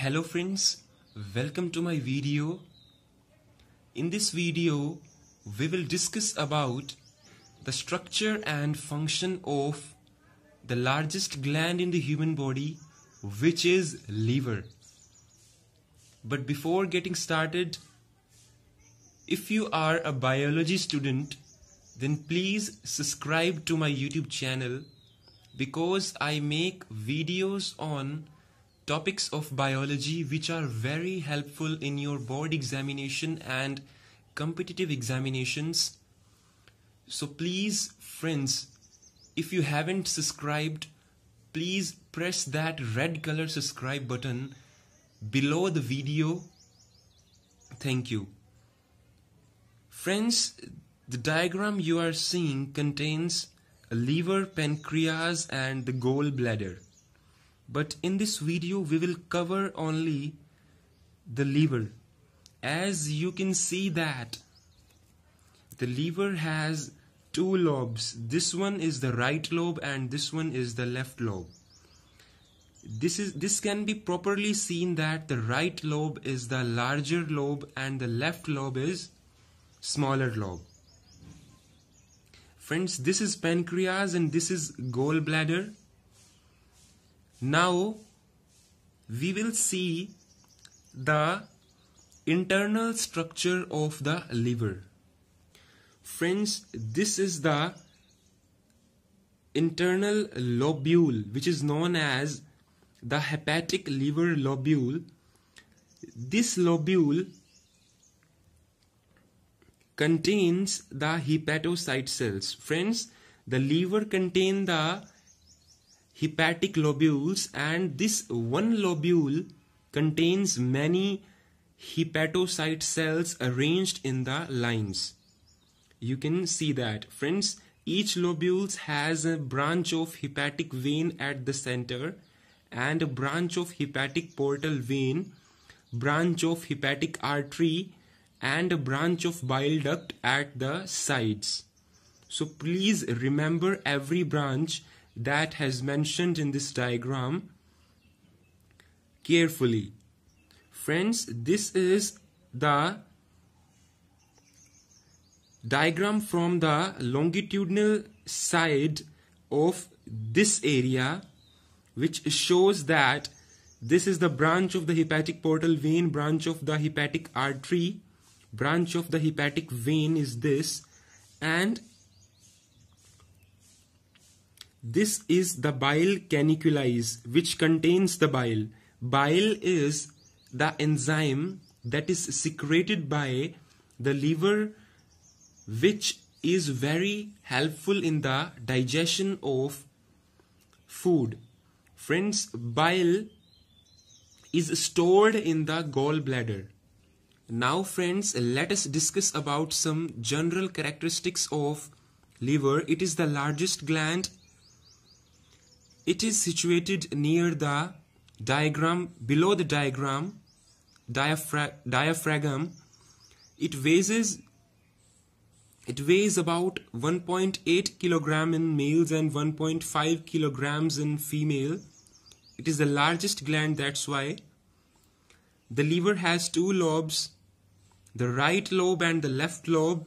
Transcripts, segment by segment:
hello friends welcome to my video in this video we will discuss about the structure and function of the largest gland in the human body which is liver but before getting started if you are a biology student then please subscribe to my youtube channel because i make videos on topics of biology which are very helpful in your board examination and competitive examinations. So please, friends, if you haven't subscribed, please press that red color subscribe button below the video. Thank you. Friends, the diagram you are seeing contains a liver, pancreas and the gallbladder but in this video we will cover only the lever as you can see that the lever has two lobes this one is the right lobe and this one is the left lobe this is this can be properly seen that the right lobe is the larger lobe and the left lobe is smaller lobe friends this is pancreas and this is gallbladder now we will see the internal structure of the liver. Friends, this is the internal lobule which is known as the hepatic liver lobule. This lobule contains the hepatocyte cells. Friends, the liver contains the hepatic lobules and this one lobule contains many hepatocyte cells arranged in the lines. You can see that. Friends, each lobule has a branch of hepatic vein at the center and a branch of hepatic portal vein, branch of hepatic artery and a branch of bile duct at the sides. So please remember every branch that has mentioned in this diagram carefully. Friends, this is the diagram from the longitudinal side of this area which shows that this is the branch of the hepatic portal vein, branch of the hepatic artery, branch of the hepatic vein is this and this is the bile caniculize which contains the bile. Bile is the enzyme that is secreted by the liver which is very helpful in the digestion of food. Friends, bile is stored in the gallbladder. Now friends, let us discuss about some general characteristics of liver. It is the largest gland it is situated near the diagram below the diagram, diaphrag diaphragm. It weighs it weighs about 1.8 kilogram in males and 1.5 kilograms in female. It is the largest gland, that's why. The liver has two lobes, the right lobe and the left lobe.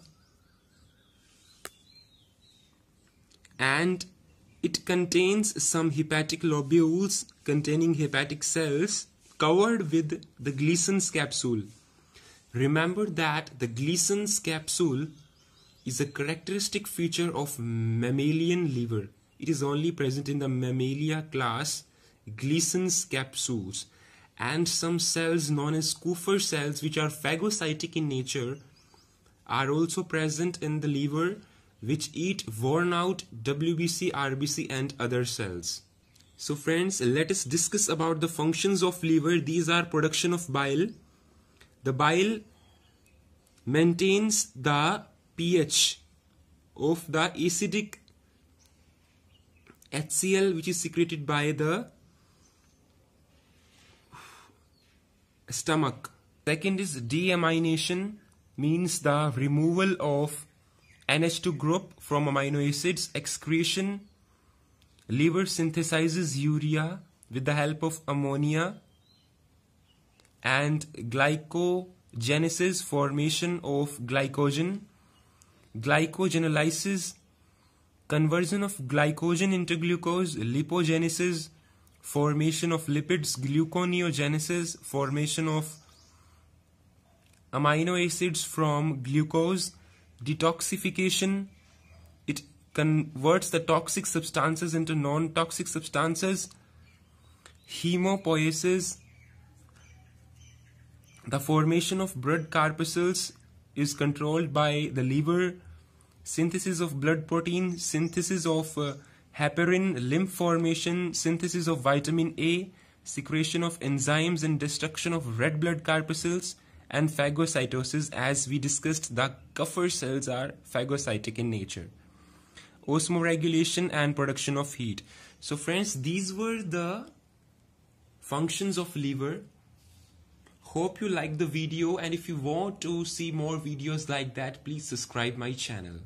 And it contains some hepatic lobules containing hepatic cells covered with the Gleason's capsule. Remember that the Gleason's capsule is a characteristic feature of mammalian liver. It is only present in the mammalia class Gleason's capsules and some cells known as Kupffer cells which are phagocytic in nature are also present in the liver which eat worn out WBC, RBC and other cells. So friends, let us discuss about the functions of liver. These are production of bile. The bile maintains the pH of the acidic HCl which is secreted by the stomach. Second is deamination means the removal of NH2 group from amino acids excretion. Liver synthesizes urea with the help of ammonia and glycogenesis formation of glycogen. Glycogenolysis conversion of glycogen into glucose, lipogenesis, formation of lipids, gluconeogenesis, formation of amino acids from glucose detoxification it converts the toxic substances into non-toxic substances hemopoiesis the formation of blood corpuscles is controlled by the liver synthesis of blood protein synthesis of uh, heparin lymph formation synthesis of vitamin a secretion of enzymes and destruction of red blood corpuscles and phagocytosis as we discussed the Kupffer cells are phagocytic in nature. Osmoregulation and production of heat. So friends these were the functions of liver. Hope you liked the video and if you want to see more videos like that please subscribe my channel.